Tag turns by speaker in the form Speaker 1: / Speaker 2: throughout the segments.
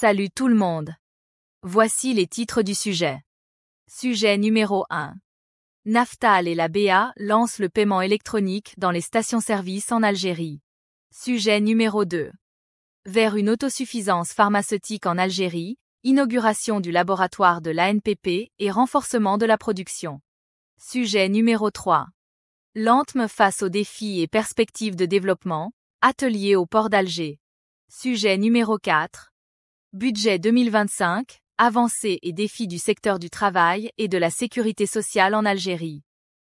Speaker 1: Salut tout le monde. Voici les titres du sujet. Sujet numéro 1. Naftal et la BA lancent le paiement électronique dans les stations-service en Algérie. Sujet numéro 2. Vers une autosuffisance pharmaceutique en Algérie, inauguration du laboratoire de l'ANPP et renforcement de la production. Sujet numéro 3. L'ANTME face aux défis et perspectives de développement, atelier au port d'Alger. Sujet numéro 4. Budget 2025, avancées et défis du secteur du travail et de la sécurité sociale en Algérie.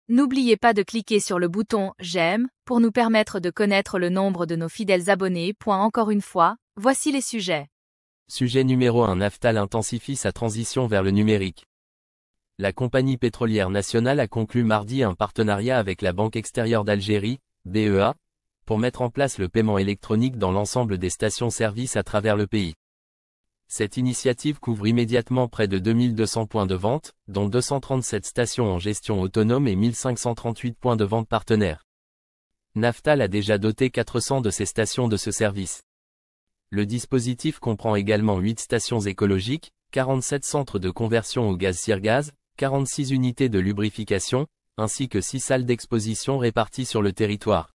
Speaker 1: N'oubliez pas de cliquer sur le bouton J'aime pour nous permettre de connaître le nombre de nos fidèles abonnés. Encore une fois, voici les sujets. Sujet numéro 1 Naftal intensifie sa transition vers le numérique. La compagnie pétrolière nationale a conclu mardi un partenariat avec la Banque extérieure d'Algérie, BEA, pour mettre en place le paiement électronique dans l'ensemble des stations services à travers le pays. Cette initiative couvre immédiatement près de 2200 points de vente, dont 237 stations en gestion autonome et 1538 points de vente partenaires. Naftal a déjà doté 400 de ses stations de ce service. Le dispositif comprend également 8 stations écologiques, 47 centres de conversion au gaz sirgaz, 46 unités de lubrification, ainsi que 6 salles d'exposition réparties sur le territoire.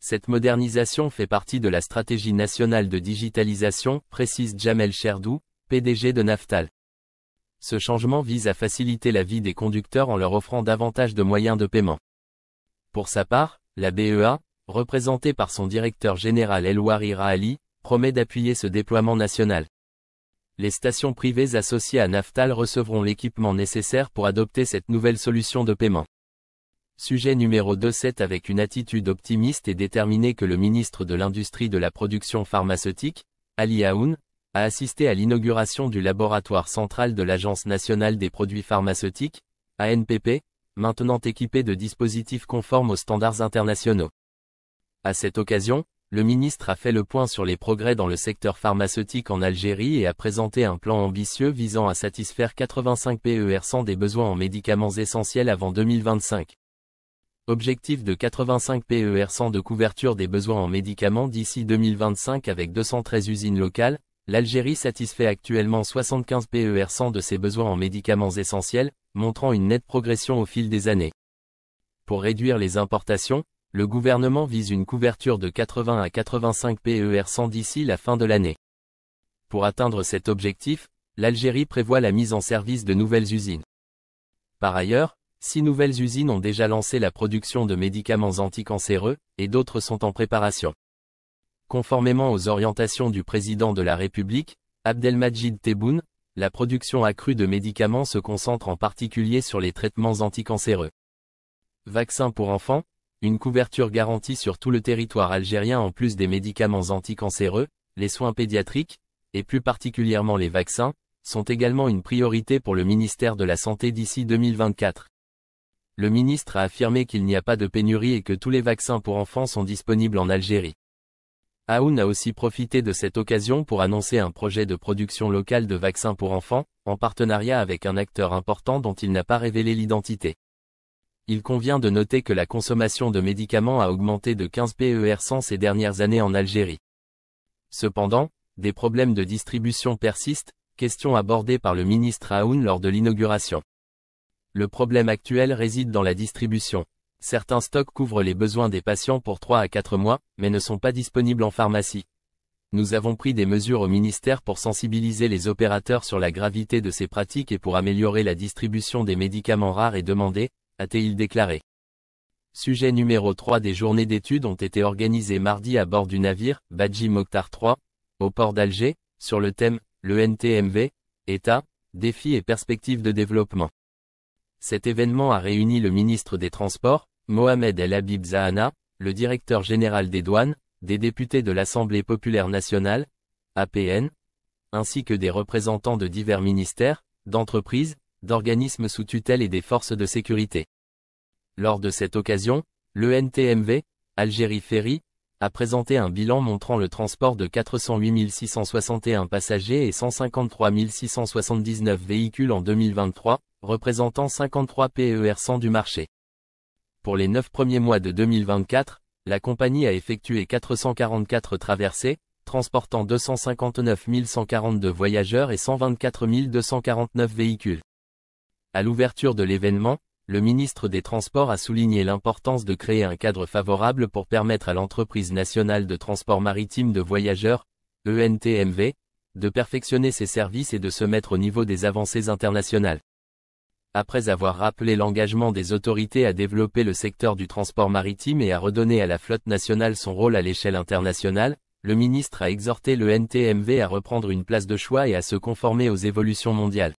Speaker 1: Cette modernisation fait partie de la stratégie nationale de digitalisation, précise Jamel Cherdou, PDG de Naftal. Ce changement vise à faciliter la vie des conducteurs en leur offrant davantage de moyens de paiement. Pour sa part, la BEA, représentée par son directeur général Elwari Rahali, promet d'appuyer ce déploiement national. Les stations privées associées à Naftal recevront l'équipement nécessaire pour adopter cette nouvelle solution de paiement. Sujet numéro 27 avec une attitude optimiste et déterminée que le ministre de l'Industrie de la Production Pharmaceutique, Ali Aoun, a assisté à l'inauguration du laboratoire central de l'Agence nationale des produits pharmaceutiques, ANPP, maintenant équipé de dispositifs conformes aux standards internationaux. À cette occasion, le ministre a fait le point sur les progrès dans le secteur pharmaceutique en Algérie et a présenté un plan ambitieux visant à satisfaire 85 PER100 des besoins en médicaments essentiels avant 2025. Objectif de 85 PER 100 de couverture des besoins en médicaments d'ici 2025 avec 213 usines locales, l'Algérie satisfait actuellement 75 PER 100 de ses besoins en médicaments essentiels, montrant une nette progression au fil des années. Pour réduire les importations, le gouvernement vise une couverture de 80 à 85 PER 100 d'ici la fin de l'année. Pour atteindre cet objectif, l'Algérie prévoit la mise en service de nouvelles usines. Par ailleurs, Six nouvelles usines ont déjà lancé la production de médicaments anticancéreux, et d'autres sont en préparation. Conformément aux orientations du président de la République, Abdelmajid Tebboune, la production accrue de médicaments se concentre en particulier sur les traitements anticancéreux. Vaccins pour enfants, une couverture garantie sur tout le territoire algérien en plus des médicaments anticancéreux, les soins pédiatriques, et plus particulièrement les vaccins, sont également une priorité pour le ministère de la Santé d'ici 2024 le ministre a affirmé qu'il n'y a pas de pénurie et que tous les vaccins pour enfants sont disponibles en Algérie. Aoun a aussi profité de cette occasion pour annoncer un projet de production locale de vaccins pour enfants, en partenariat avec un acteur important dont il n'a pas révélé l'identité. Il convient de noter que la consommation de médicaments a augmenté de 15 PER100 ces dernières années en Algérie. Cependant, des problèmes de distribution persistent, question abordée par le ministre Aoun lors de l'inauguration. Le problème actuel réside dans la distribution. Certains stocks couvrent les besoins des patients pour 3 à 4 mois, mais ne sont pas disponibles en pharmacie. Nous avons pris des mesures au ministère pour sensibiliser les opérateurs sur la gravité de ces pratiques et pour améliorer la distribution des médicaments rares et demandés, a-t-il déclaré. Sujet numéro 3 des journées d'études ont été organisées mardi à bord du navire Badji Mokhtar 3, au port d'Alger, sur le thème « Le NTMV, État, défis et perspectives de développement ». Cet événement a réuni le ministre des Transports, Mohamed El Habib Zahana, le directeur général des douanes, des députés de l'Assemblée populaire nationale, APN, ainsi que des représentants de divers ministères, d'entreprises, d'organismes sous tutelle et des forces de sécurité. Lors de cette occasion, le NTMV, Algérie Ferry, a présenté un bilan montrant le transport de 408 661 passagers et 153 679 véhicules en 2023, représentant 53 PER 100 du marché. Pour les 9 premiers mois de 2024, la compagnie a effectué 444 traversées, transportant 259 142 voyageurs et 124 249 véhicules. À l'ouverture de l'événement, le ministre des Transports a souligné l'importance de créer un cadre favorable pour permettre à l'entreprise nationale de transport maritime de voyageurs, ENTMV, de perfectionner ses services et de se mettre au niveau des avancées internationales après avoir rappelé l'engagement des autorités à développer le secteur du transport maritime et à redonner à la flotte nationale son rôle à l'échelle internationale, le ministre a exhorté le NTMV à reprendre une place de choix et à se conformer aux évolutions mondiales.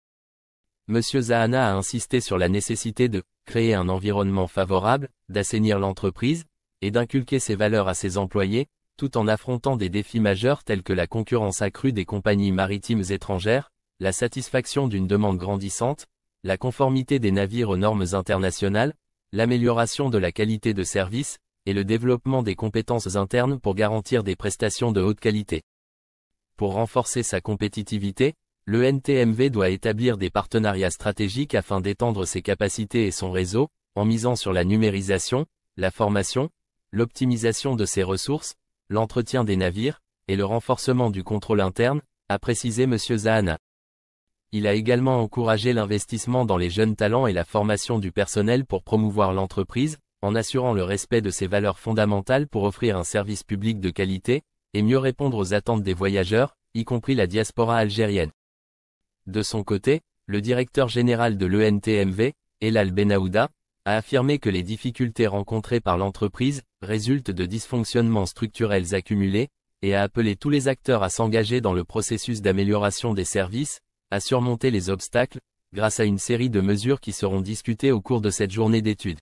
Speaker 1: M. Zahana a insisté sur la nécessité de créer un environnement favorable, d'assainir l'entreprise, et d'inculquer ses valeurs à ses employés, tout en affrontant des défis majeurs tels que la concurrence accrue des compagnies maritimes étrangères, la satisfaction d'une demande grandissante, la conformité des navires aux normes internationales, l'amélioration de la qualité de service, et le développement des compétences internes pour garantir des prestations de haute qualité. Pour renforcer sa compétitivité, le NTMV doit établir des partenariats stratégiques afin d'étendre ses capacités et son réseau, en misant sur la numérisation, la formation, l'optimisation de ses ressources, l'entretien des navires, et le renforcement du contrôle interne, a précisé M. Zahana. Il a également encouragé l'investissement dans les jeunes talents et la formation du personnel pour promouvoir l'entreprise, en assurant le respect de ses valeurs fondamentales pour offrir un service public de qualité, et mieux répondre aux attentes des voyageurs, y compris la diaspora algérienne. De son côté, le directeur général de l'ENTMV, Elal Benaouda, a affirmé que les difficultés rencontrées par l'entreprise résultent de dysfonctionnements structurels accumulés, et a appelé tous les acteurs à s'engager dans le processus d'amélioration des services, à surmonter les obstacles, grâce à une série de mesures qui seront discutées au cours de cette journée d'études.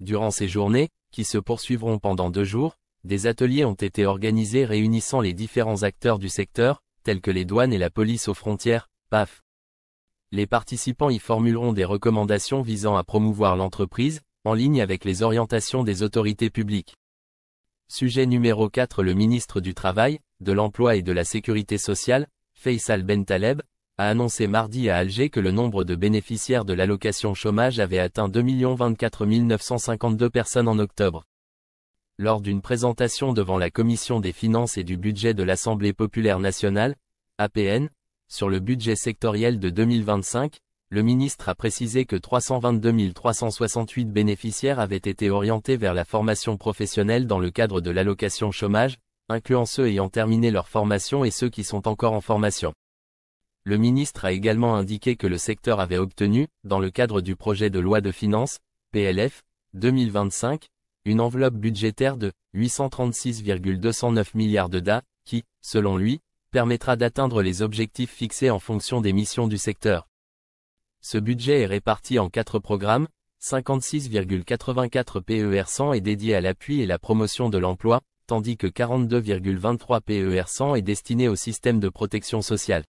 Speaker 1: Durant ces journées, qui se poursuivront pendant deux jours, des ateliers ont été organisés réunissant les différents acteurs du secteur, tels que les douanes et la police aux frontières, PAF. Les participants y formuleront des recommandations visant à promouvoir l'entreprise, en ligne avec les orientations des autorités publiques. Sujet numéro 4 Le ministre du Travail, de l'Emploi et de la Sécurité sociale, Faisal Ben Taleb, a annoncé mardi à Alger que le nombre de bénéficiaires de l'allocation chômage avait atteint 2 952 personnes en octobre. Lors d'une présentation devant la Commission des finances et du budget de l'Assemblée populaire nationale, APN, sur le budget sectoriel de 2025, le ministre a précisé que 322 368 bénéficiaires avaient été orientés vers la formation professionnelle dans le cadre de l'allocation chômage, incluant ceux ayant terminé leur formation et ceux qui sont encore en formation. Le ministre a également indiqué que le secteur avait obtenu, dans le cadre du projet de loi de finances, PLF, 2025, une enveloppe budgétaire de 836,209 milliards de DA, qui, selon lui, permettra d'atteindre les objectifs fixés en fonction des missions du secteur. Ce budget est réparti en quatre programmes, 56,84 PER 100 est dédié à l'appui et la promotion de l'emploi, tandis que 42,23 PER 100 est destiné au système de protection sociale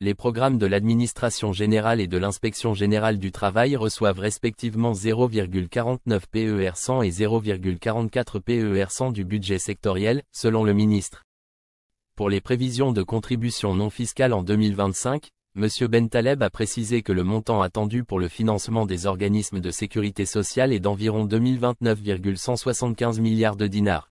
Speaker 1: les programmes de l'administration générale et de l'inspection générale du travail reçoivent respectivement 0,49 PER 100 et 0,44 PER 100 du budget sectoriel, selon le ministre. Pour les prévisions de contributions non fiscales en 2025, M. Taleb a précisé que le montant attendu pour le financement des organismes de sécurité sociale est d'environ 2029,175 milliards de dinars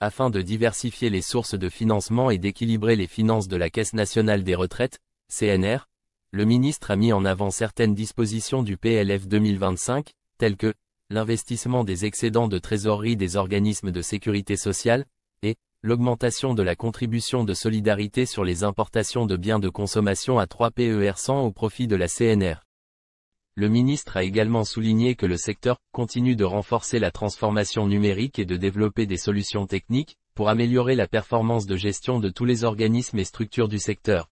Speaker 1: afin de diversifier les sources de financement et d'équilibrer les finances de la Caisse nationale des retraites, CNR, le ministre a mis en avant certaines dispositions du PLF 2025, telles que l'investissement des excédents de trésorerie des organismes de sécurité sociale, et l'augmentation de la contribution de solidarité sur les importations de biens de consommation à 3 PER 100 au profit de la CNR. Le ministre a également souligné que le secteur continue de renforcer la transformation numérique et de développer des solutions techniques pour améliorer la performance de gestion de tous les organismes et structures du secteur.